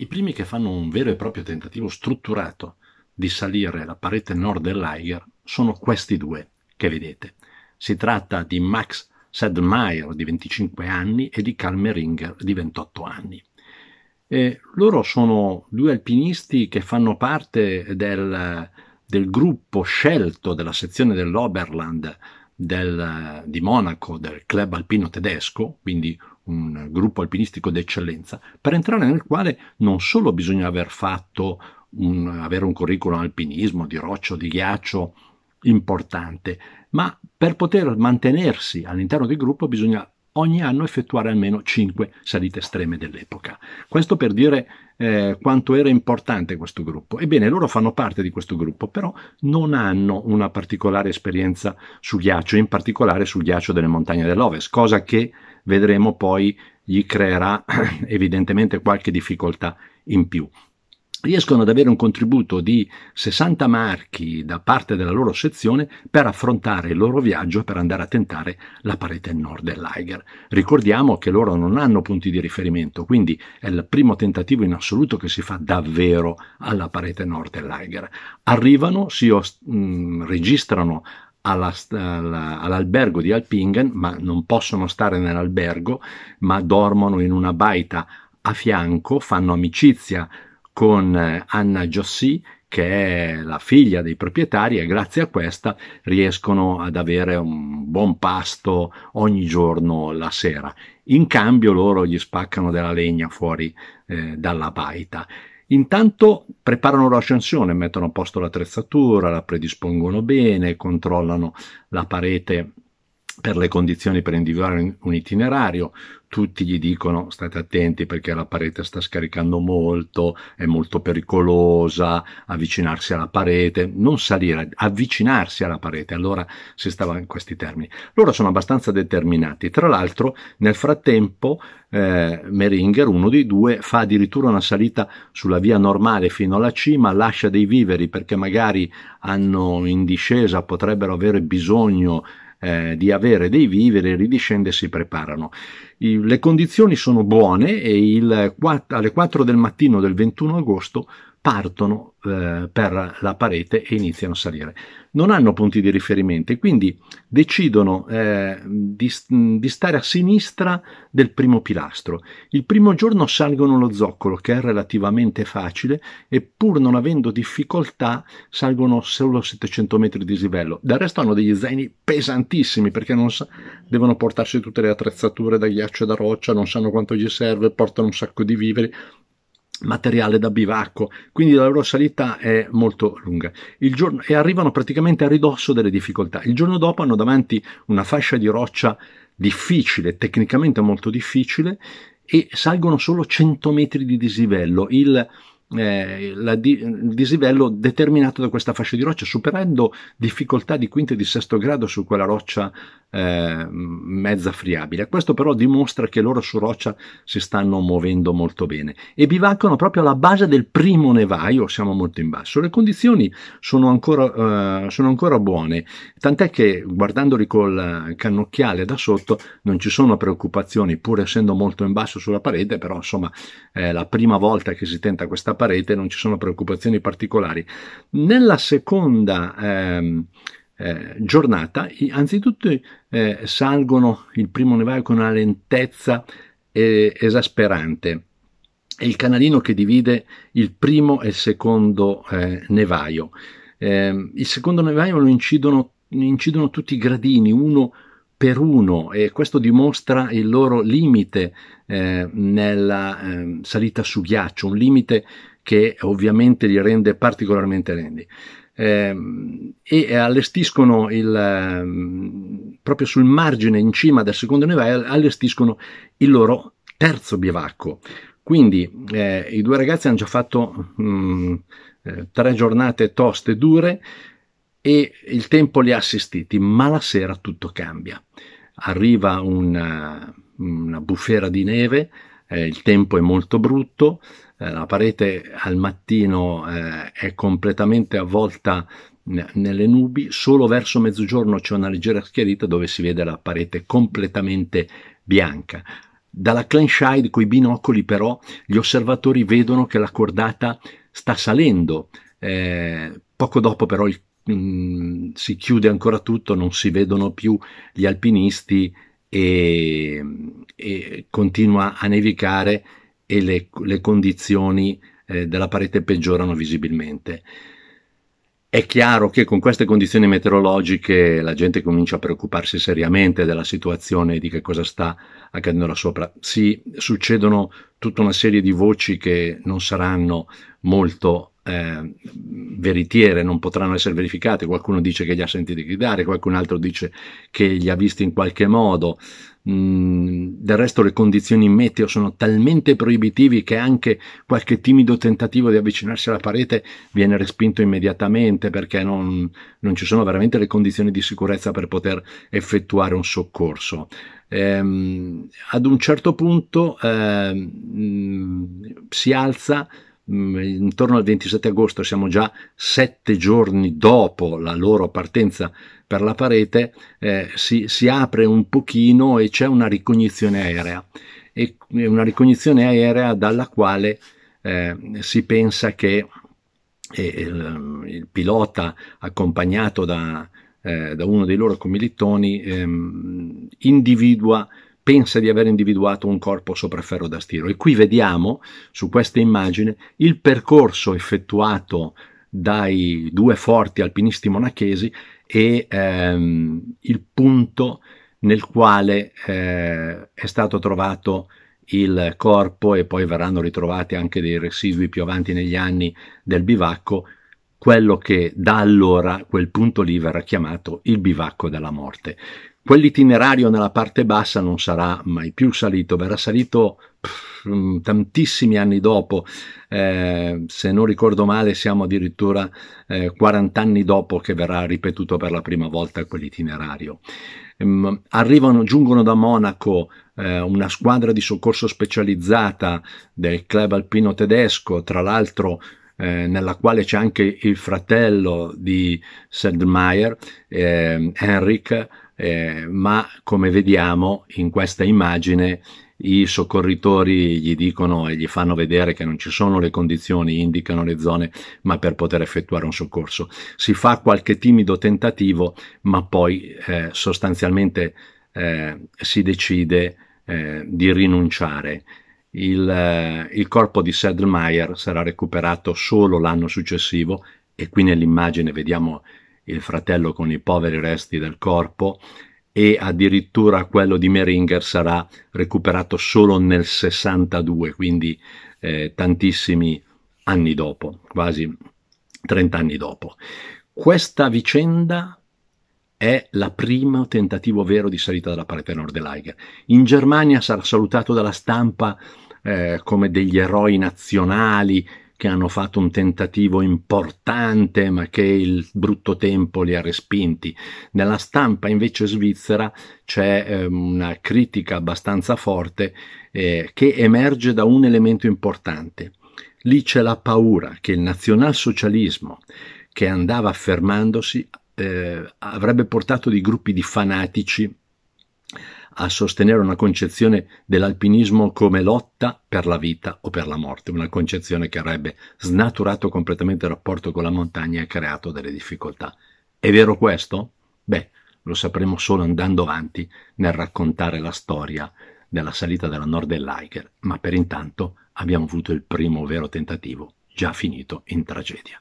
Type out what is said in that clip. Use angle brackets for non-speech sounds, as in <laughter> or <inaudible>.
I primi che fanno un vero e proprio tentativo strutturato di salire la parete nord dell'Aiger sono questi due che vedete. Si tratta di Max Sedmeier di 25 anni e di Karl Meringer di 28 anni. E loro sono due alpinisti che fanno parte del, del gruppo scelto della sezione dell'Oberland del, di Monaco del club alpino tedesco, quindi un gruppo alpinistico d'eccellenza, per entrare nel quale non solo bisogna aver fatto un, avere un curriculum alpinismo di roccio, di ghiaccio importante, ma per poter mantenersi all'interno del gruppo bisogna ogni anno effettuare almeno 5 salite estreme dell'epoca. Questo per dire eh, quanto era importante questo gruppo. Ebbene, loro fanno parte di questo gruppo, però non hanno una particolare esperienza su ghiaccio, in particolare sul ghiaccio delle montagne dell'Ovest, cosa che vedremo poi gli creerà <clears throat> evidentemente qualche difficoltà in più. Riescono ad avere un contributo di 60 marchi da parte della loro sezione per affrontare il loro viaggio per andare a tentare la parete nord dell'Aiger. Ricordiamo che loro non hanno punti di riferimento, quindi è il primo tentativo in assoluto che si fa davvero alla parete nord dell'Aiger. Arrivano, si ost- mh, mm, registrano alla, alla, all'albergo di Alpingen, ma non possono stare nell'albergo, ma dormono in una baita a fianco, fanno amicizia con eh, Anna Jossi, che è la figlia dei proprietari, e grazie a questa riescono ad avere un buon pasto ogni giorno la sera. In cambio loro gli spaccano della legna fuori eh, dalla baita. Intanto preparano l'ascensione, mettono a posto l'attrezzatura, la predispongono bene, controllano la parete per le condizioni per individuare un itinerario, tutti gli dicono state attenti perché la parete sta scaricando molto, è molto pericolosa, avvicinarsi alla parete, non salire, avvicinarsi alla parete, allora si stava in questi termini. Loro sono abbastanza determinati, tra l'altro nel frattempo eh, Meringer, uno dei due, fa addirittura una salita sulla via normale fino alla cima, lascia dei viveri perché magari hanno in discesa, potrebbero avere bisogno eh, di avere dei viveri, ridiscende e si preparano. I, le condizioni sono buone e il, alle 4 del mattino del 21 agosto partono eh, per la parete e iniziano a salire. Non hanno punti di riferimento e quindi decidono eh, di, di, stare a sinistra del primo pilastro. Il primo giorno salgono lo zoccolo, che è relativamente facile, e pur non avendo difficoltà salgono solo 700 metri di dislivello. Del resto hanno degli zaini pesantissimi perché sa, devono portarsi tutte le attrezzature da ghiaccio e da roccia, non sanno quanto gli serve, portano un sacco di viveri materiale da bivacco, quindi la loro salita è molto lunga il giorno, e arrivano praticamente a ridosso delle difficoltà. Il giorno dopo hanno davanti una fascia di roccia difficile, tecnicamente molto difficile, e salgono solo 100 metri di disivello. Il, eh, la, il disivello determinato da questa fascia di roccia, superando difficoltà di quinto e di sesto grado su quella roccia Ehm, mezza friabile. Questo però dimostra che loro su roccia si stanno muovendo molto bene e bivaccano proprio alla base del primo nevaio, siamo molto in basso. Le condizioni sono ancora, eh, sono ancora buone, tant'è che guardandoli col cannocchiale da sotto non ci sono preoccupazioni, pur essendo molto in basso sulla parete, però insomma è la prima volta che si tenta questa parete non ci sono preoccupazioni particolari. Nella seconda... Ehm, eh, giornata, anzitutto eh, salgono il primo nevaio con una lentezza eh, esasperante. È il canalino che divide il primo e il secondo eh, nevaio. Ehm, il secondo nevaio lo incidono, incidono tutti i gradini, uno per uno e questo dimostra il loro limite eh, nella eh, salita su ghiaccio, un limite che ovviamente li rende particolarmente lenti. Ehm, e allestiscono il, ehm, proprio sul margine in cima del secondo livello allestiscono il loro terzo bivacco. Quindi eh, i due ragazzi hanno già fatto mh, mm, eh, tre giornate toste, dure e il tempo li ha assistiti, ma la sera tutto cambia. Arriva una, una bufera di neve, eh, il tempo è molto brutto, eh, la parete al mattino eh, è completamente avvolta nelle nubi, solo verso mezzogiorno c'è una leggera schiarita dove si vede la parete completamente bianca. Dalla Clenshide coi binocoli però gli osservatori vedono che la cordata sta salendo, eh, poco dopo però il, mh, mm, si chiude ancora tutto, non si vedono più gli alpinisti e, e continua a nevicare e le, le condizioni eh, della parete peggiorano visibilmente. È chiaro che con queste condizioni meteorologiche la gente comincia a preoccuparsi seriamente della situazione e di che cosa sta accadendo là sopra. Si succedono tutta una serie di voci che non saranno molto eh, veritiere, non potranno essere verificate, qualcuno dice che li ha sentiti gridare, qualcun altro dice che li ha visti in qualche modo. Mm, del resto le condizioni in meteo sono talmente proibitivi che anche qualche timido tentativo di avvicinarsi alla parete viene respinto immediatamente perché non, non ci sono veramente le condizioni di sicurezza per poter effettuare un soccorso. Ehm, ad un certo punto eh, si alza Mm, intorno al 27 agosto siamo già sette giorni dopo la loro partenza per la parete, eh, si, si, apre un pochino e c'è una ricognizione aerea, e, una ricognizione aerea dalla quale eh, si pensa che eh, il, il, pilota accompagnato da, eh, da, uno dei loro commilitoni ehm, individua pensa di aver individuato un corpo sopra ferro da stiro. E qui vediamo su questa immagine il percorso effettuato dai due forti alpinisti monachesi e ehm, il punto nel quale eh, è stato trovato il corpo e poi verranno ritrovati anche dei residui più avanti negli anni del bivacco, quello che da allora quel punto lì verrà chiamato il bivacco della morte. Quell'itinerario nella parte bassa non sarà mai più salito, verrà salito pff, mm, tantissimi anni dopo, eh, se non ricordo male siamo addirittura eh, 40 anni dopo che verrà ripetuto per la prima volta quell'itinerario. Ehm, arrivano, giungono da Monaco eh, una squadra di soccorso specializzata del club alpino tedesco, tra l'altro eh, nella quale c'è anche il fratello di Sedlmayr, eh, Henrik, eh, ma come vediamo in questa immagine i soccorritori gli dicono e gli fanno vedere che non ci sono le condizioni, indicano le zone, ma per poter effettuare un soccorso. Si fa qualche timido tentativo, ma poi eh, sostanzialmente eh, si decide eh, di rinunciare. Il, eh, il corpo di Sedlmeier sarà recuperato solo l'anno successivo e qui nell'immagine vediamo il fratello con i poveri resti del corpo, e addirittura quello di Meringer sarà recuperato solo nel 62, quindi eh, tantissimi anni dopo, quasi 30 anni dopo. Questa vicenda è la prima tentativo vero di salita dalla parete nord dell'Aiger. In Germania sarà salutato dalla stampa eh, come degli eroi nazionali, che hanno fatto un tentativo importante ma che il brutto tempo li ha respinti. Nella stampa invece svizzera c'è eh, una critica abbastanza forte eh, che emerge da un elemento importante. Lì c'è la paura che il nazionalsocialismo che andava affermandosi eh, avrebbe portato dei gruppi di fanatici a sostenere una concezione dell'alpinismo come lotta per la vita o per la morte, una concezione che avrebbe snaturato completamente il rapporto con la montagna e creato delle difficoltà. È vero questo? Beh, lo sapremo solo andando avanti nel raccontare la storia della salita della Nordellaiger, ma per intanto abbiamo avuto il primo vero tentativo, già finito in tragedia.